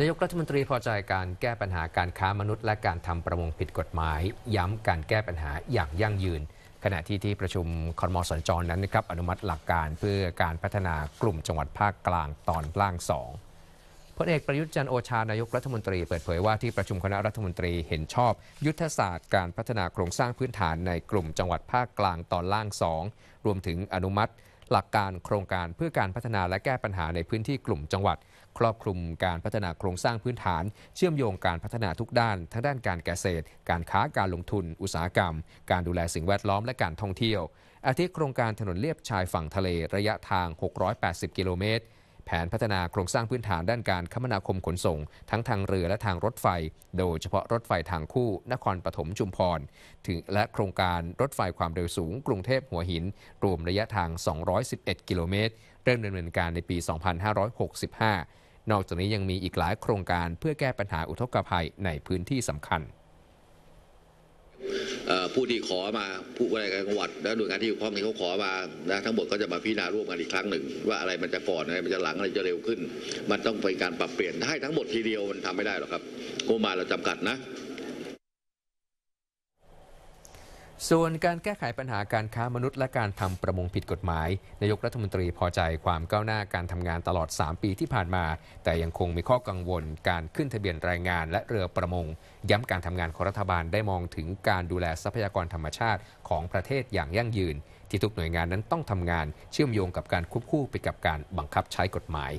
นายกรัฐมนตรีพอใจการแก้ปัญหาการค้ามนุษย์และการทำประมงผิดกฎหมาย ย้ำการแก้ปัญหาอย่างยั่งยืน ขณะที่ที่ประชุมคอรมอสัญจรนั้น นะครับ อนุมัติหลักการเพื่อการพัฒนากลุ่มจังหวัดภาคกลางตอนล่างสองพลเอกประยุทธ์จันโอชานายกรัฐมนตรีเปิดเผยว่าที่ประชุมคณะรัฐมนตรีเห็นชอบ ยุทธศาสตร์การพัฒนาโครงสร้างพื้นฐานในกลุ่มจังหวัดภาคกลางตอนล่างสองรวมถึงอนุมัติหลักการโครงการเพื่อการพัฒนาและแก้ปัญหาในพื้นที่กลุ่มจังหวัด ครอบคลุมการพัฒนาโครงสร้างพื้นฐาน เชื่อมโยงการพัฒนาทุกด้าน ทั้งด้านการเกษตรการค้าการลงทุน อุตสาหกรรม การดูแลสิ่งแวดล้อมและการท่องเที่ยวอาทิโครงการถนนเลียบชายฝั่งทะเลระยะทาง 680 กิโลเมตรแผนพัฒนาโครงสร้างพื้นฐานด้านการคมนาคมขนส่ง ทั้งทางเรือและทางรถไฟ โดยเฉพาะรถไฟทางคู่นครปฐมจุมพร ถึงและโครงการรถไฟความเร็วสูงกรุงเทพหัวหิน รวมระยะทาง 211 กิโลเมตร เริ่มดำเนินการในปี 2565 นอกจากนี้ยังมีอีกหลายโครงการเพื่อแก้ปัญหาอุทกภัยในพื้นที่สำคัญผู้ที่ขอมาผู้ว่าการจังหวัดและหน่วยงานที่อยู่ข้องที่เขาขอมานะ ทั้งหมดก็จะมาพิจารณาร่วมกันอีกครั้งหนึ่ง ว่าอะไรมันจะก่อนอะไรมันจะหลังอะไรจะเร็วขึ้น มันต้องเป็นการปรับเปลี่ยนให้ทั้งหมดทีเดียวมันทำไม่ได้หรอกครับงบมาเราจำกัดนะส่วนการแก้ไขปัญหาการค้ามนุษย์และการทำประมงผิดกฎหมาย นายกรัฐมนตรีพอใจความก้าวหน้าการทำงานตลอด 3 ปีที่ผ่านมา แต่ยังคงมีข้อกังวลการขึ้นทะเบียนรายงานและเรือประมง ย้ำการทำงานของรัฐบาลได้มองถึงการดูแลทรัพยากรธรรมชาติ ของประเทศอย่างยั่งยืน ที่ทุกหน่วยงานนั้นต้องทำงาน เชื่อมโยงกับการควบคู่ไปกับการบังคับใช้กฎหมาย